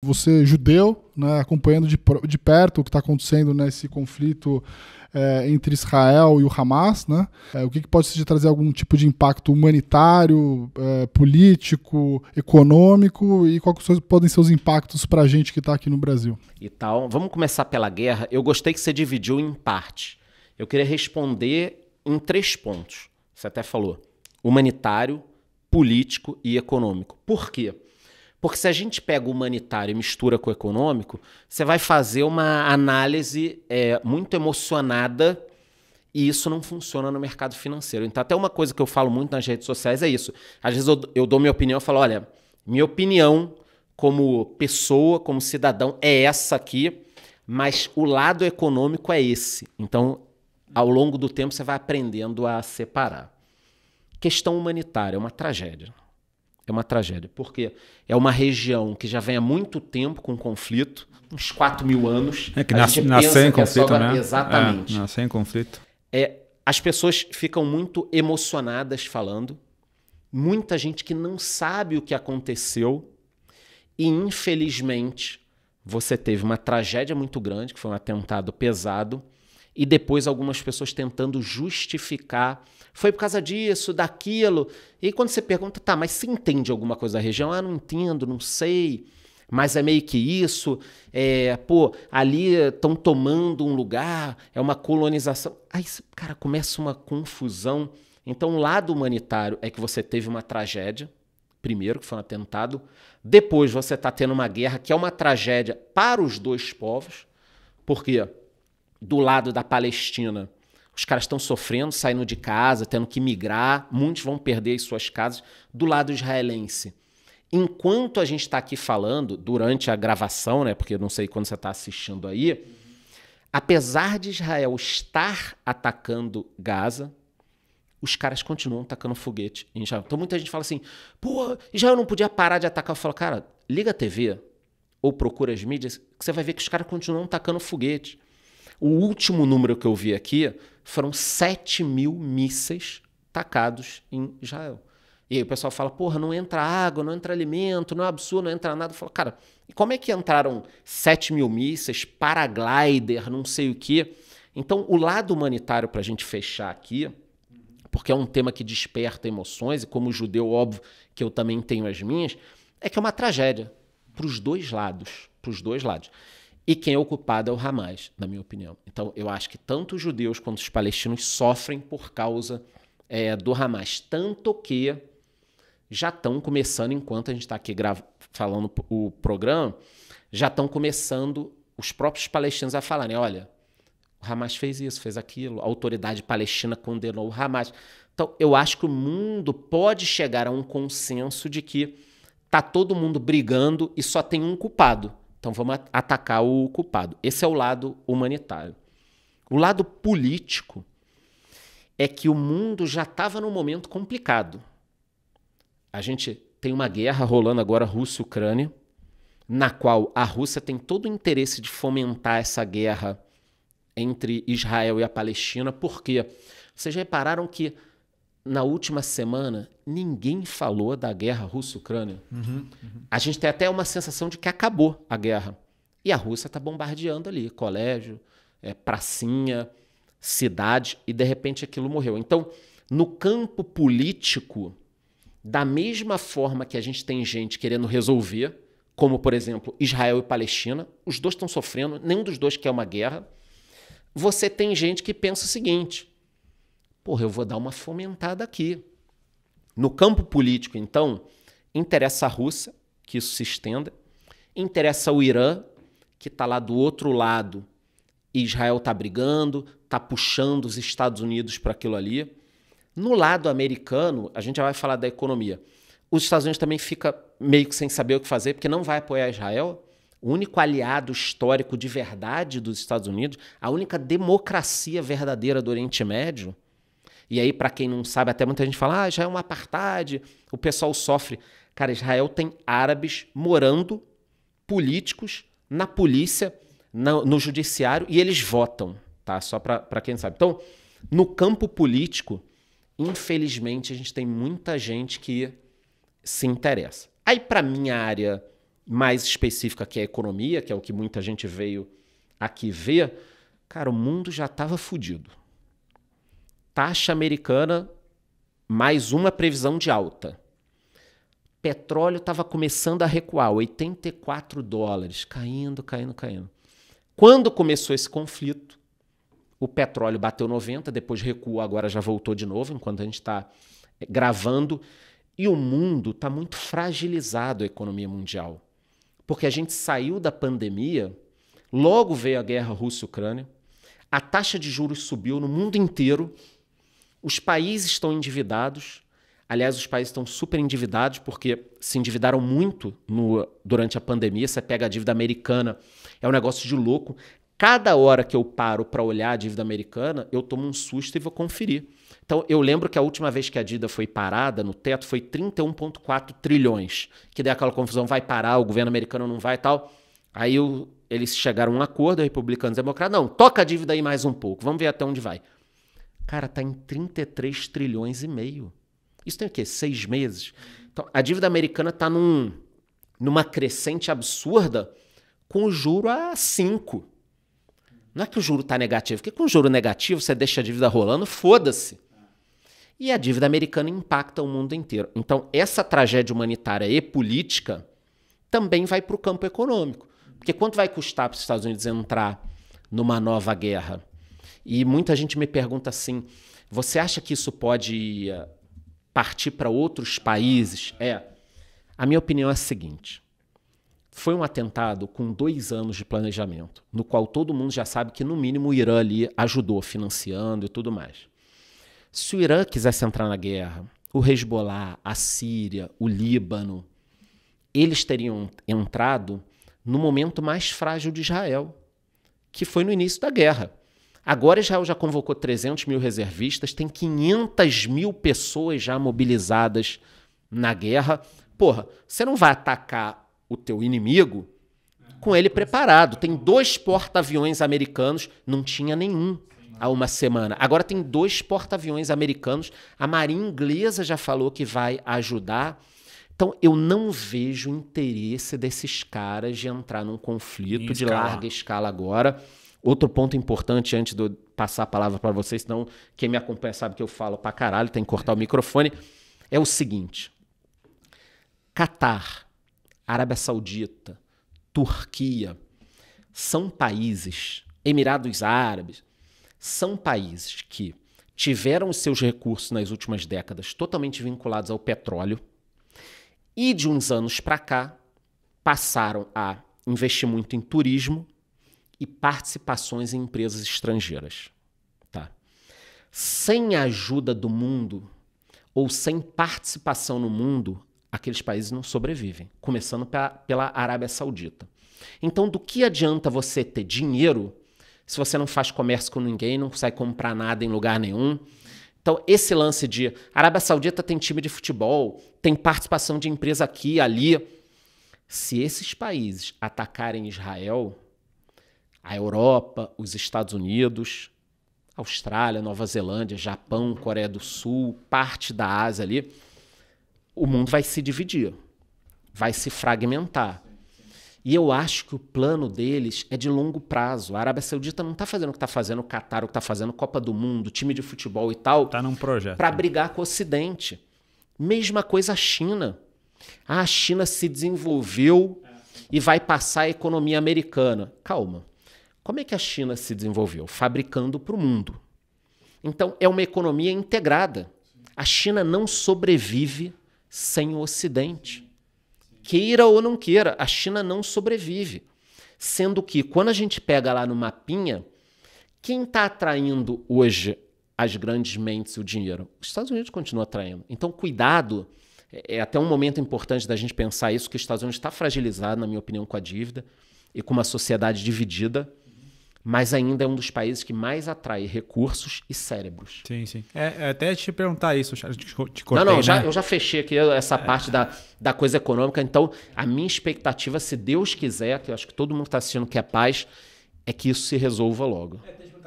você judeu, né, acompanhando de, de, perto o que está acontecendo nesse conflito é, entre Israel e o Hamas, né? É, o que, que, pode trazer algum tipo de impacto humanitário, é, político, econômico e quais podem ser os impactos para a gente que está aqui no Brasil? E tal. Vamos começar pela guerra. Eu gostei que você dividiu em parte. Eu queria responder em três pontos. Você até falou humanitário, político e econômico. Por quê? Porque se a gente pega o humanitário e mistura com o econômico, você vai fazer uma análise é, muito emocionada e isso não funciona no mercado financeiro. Então, até uma coisa que eu falo muito nas redes sociais é isso. Às vezes eu, eu dou minha opinião e falo: olha, minha opinião como pessoa, como cidadão, é essa aqui, mas o lado econômico é esse. Então, ao longo do tempo, você vai aprendendo a separar. Questão humanitária é uma tragédia é uma tragédia, porque é uma região que já vem há muito tempo com conflito, uns 4 mil anos. É que nasce, nasceu em é conflito, é né? Exatamente. É, nasceu em conflito. É, as pessoas ficam muito emocionadas falando, muita gente que não sabe o que aconteceu e, infelizmente, você teve uma tragédia muito grande, que foi um atentado pesado, e depois algumas pessoas tentando justificar. Foi por causa disso, daquilo. E quando você pergunta, tá, mas se entende alguma coisa da região? Ah, não entendo, não sei. Mas é meio que isso, é, pô, ali estão tomando um lugar, é uma colonização. Aí, cara, começa uma confusão. Então, o lado humanitário é que você teve uma tragédia, primeiro, que foi um atentado. Depois, você está tendo uma guerra, que é uma tragédia para os dois povos, por quê do lado da Palestina. Os caras estão sofrendo, saindo de casa, tendo que migrar, muitos vão perder as suas casas. Do lado israelense. Enquanto a gente está aqui falando, durante a gravação, né, porque eu não sei quando você está assistindo aí, apesar de Israel estar atacando Gaza, os caras continuam atacando foguete em Israel. Então muita gente fala assim, pô, Israel não podia parar de atacar. Eu falo, cara, liga a TV ou procura as mídias, que você vai ver que os caras continuam atacando foguete. O último número que eu vi aqui foram 7 mil mísseis tacados em Israel. E aí o pessoal fala, porra, não entra água, não entra alimento, não é absurdo, não entra nada. Fala, cara, e como é que entraram 7 mil mísseis, paraglider, não sei o quê? Então, o lado humanitário, para a gente fechar aqui, porque é um tema que desperta emoções, e como judeu, óbvio que eu também tenho as minhas, é que é uma tragédia para os dois lados. Para os dois lados. E quem é ocupado é o Hamas, na minha opinião. Então, eu acho que tanto os judeus quanto os palestinos sofrem por causa é, do Hamas. Tanto que já estão começando, enquanto a gente está aqui falando o programa, já estão começando os próprios palestinos a falarem: olha, o Hamas fez isso, fez aquilo, a autoridade palestina condenou o Hamas. Então, eu acho que o mundo pode chegar a um consenso de que tá todo mundo brigando e só tem um culpado então vamos atacar o culpado. Esse é o lado humanitário. O lado político é que o mundo já estava num momento complicado. A gente tem uma guerra rolando agora, Rússia-Ucrânia, na qual a Rússia tem todo o interesse de fomentar essa guerra entre Israel e a Palestina, porque vocês repararam que na última semana, ninguém falou da guerra russo-ucrânia. Uhum, uhum. A gente tem até uma sensação de que acabou a guerra. E a Rússia está bombardeando ali colégio, é, pracinha, cidade, e de repente aquilo morreu. Então, no campo político, da mesma forma que a gente tem gente querendo resolver, como por exemplo Israel e Palestina, os dois estão sofrendo, nenhum dos dois quer uma guerra. Você tem gente que pensa o seguinte porra, eu vou dar uma fomentada aqui. No campo político, então, interessa a Rússia que isso se estenda, interessa o Irã, que está lá do outro lado, e Israel está brigando, está puxando os Estados Unidos para aquilo ali. No lado americano, a gente já vai falar da economia. Os Estados Unidos também fica meio que sem saber o que fazer, porque não vai apoiar Israel. O único aliado histórico de verdade dos Estados Unidos, a única democracia verdadeira do Oriente Médio, e aí, para quem não sabe, até muita gente fala: ah, já é um apartheid, o pessoal sofre. Cara, Israel tem árabes morando, políticos, na polícia, no, no judiciário, e eles votam, tá? Só para quem sabe. Então, no campo político, infelizmente, a gente tem muita gente que se interessa. Aí, para minha área mais específica, que é a economia, que é o que muita gente veio aqui ver, cara, o mundo já estava fodido taxa americana, mais uma previsão de alta. Petróleo estava começando a recuar, 84 dólares, caindo, caindo, caindo. Quando começou esse conflito, o petróleo bateu 90, depois recuou, agora já voltou de novo, enquanto a gente está eh, gravando. E o mundo está muito fragilizado, a economia mundial. Porque a gente saiu da pandemia, logo veio a guerra russo ucrânia a taxa de juros subiu no mundo inteiro, os países estão endividados. Aliás, os países estão super endividados porque se endividaram muito no, durante a pandemia. Você pega a dívida americana, é um negócio de louco. Cada hora que eu paro para olhar a dívida americana, eu tomo um susto e vou conferir. Então, eu lembro que a última vez que a dívida foi parada no teto foi 31,4 trilhões, que deu aquela confusão: vai parar, o governo americano não vai e tal. Aí eles chegaram a um acordo, republicanos e democratas, não, toca a dívida aí mais um pouco, vamos ver até onde vai. Cara, está em 33 trilhões e meio. Isso tem o quê? Seis meses. Então, a dívida americana está num, numa crescente absurda com o juro a 5. Não é que o juro está negativo, porque com o juro negativo você deixa a dívida rolando, foda-se. E a dívida americana impacta o mundo inteiro. Então, essa tragédia humanitária e política também vai para o campo econômico. Porque quanto vai custar para os Estados Unidos entrar numa nova guerra? E muita gente me pergunta assim: você acha que isso pode eh, partir para outros países? É. A minha opinião é a seguinte. Foi um atentado com dois anos de planejamento, no qual todo mundo já sabe que, no mínimo, o Irã ali ajudou, financiando e tudo mais. Se o Irã quisesse entrar na guerra, o Hezbollah, a Síria, o Líbano, eles teriam entrado no momento mais frágil de Israel, que foi no início da guerra. Agora Israel já convocou 300 mil reservistas, tem 500 mil pessoas já mobilizadas na guerra. Porra, você não vai atacar o teu inimigo com ele preparado. Tem dois porta-aviões americanos, não tinha nenhum há uma semana. Agora tem dois porta-aviões americanos. A Marinha Inglesa já falou que vai ajudar. Então, eu não vejo interesse desses caras de entrar num conflito de larga escala agora. Outro ponto importante antes de eu passar a palavra para vocês, senão quem me acompanha sabe que eu falo para caralho, tem que cortar o microfone, é o seguinte: Catar, Arábia Saudita, Turquia, são países, Emirados Árabes, são países que tiveram os seus recursos nas últimas décadas totalmente vinculados ao petróleo e de uns anos para cá passaram a investir muito em turismo e participações em empresas estrangeiras. Tá? Sem a ajuda do mundo ou sem participação no mundo, aqueles países não sobrevivem, começando pela Arábia Saudita. Então, do que adianta você ter dinheiro se você não faz comércio com ninguém, não sai comprar nada em lugar nenhum? Então, esse lance de Arábia Saudita tem time de futebol, tem participação de empresa aqui, ali. Se esses países atacarem Israel, a Europa, os Estados Unidos, Austrália, Nova Zelândia, Japão, Coreia do Sul, parte da Ásia ali, o mundo vai se dividir, vai se fragmentar. E eu acho que o plano deles é de longo prazo. A Arábia Saudita não está fazendo o que está fazendo o Catar, o que está fazendo Copa do Mundo, time de futebol e tal. Está num projeto. Para brigar com o Ocidente. Mesma coisa a China. Ah, a China se desenvolveu e vai passar a economia americana. Calma. Como é que a China se desenvolveu? Fabricando para o mundo. Então, é uma economia integrada. A China não sobrevive sem o Ocidente. Queira ou não queira, a China não sobrevive. Sendo que, quando a gente pega lá no mapinha, quem está atraindo hoje as grandes mentes e o dinheiro? Os Estados Unidos continuam atraindo. Então, cuidado. É, é até um momento importante da gente pensar isso, que os Estados Unidos está fragilizado, na minha opinião, com a dívida e com uma sociedade dividida mas ainda é um dos países que mais atrai recursos e cérebros. Sim, sim. É, é até te perguntar isso, Charles, te, te cortei, Não, não, já, né? eu já fechei aqui essa é. parte da, da coisa econômica. Então, a minha expectativa, se Deus quiser, que eu acho que todo mundo está assistindo que é paz, é que isso se resolva logo. É,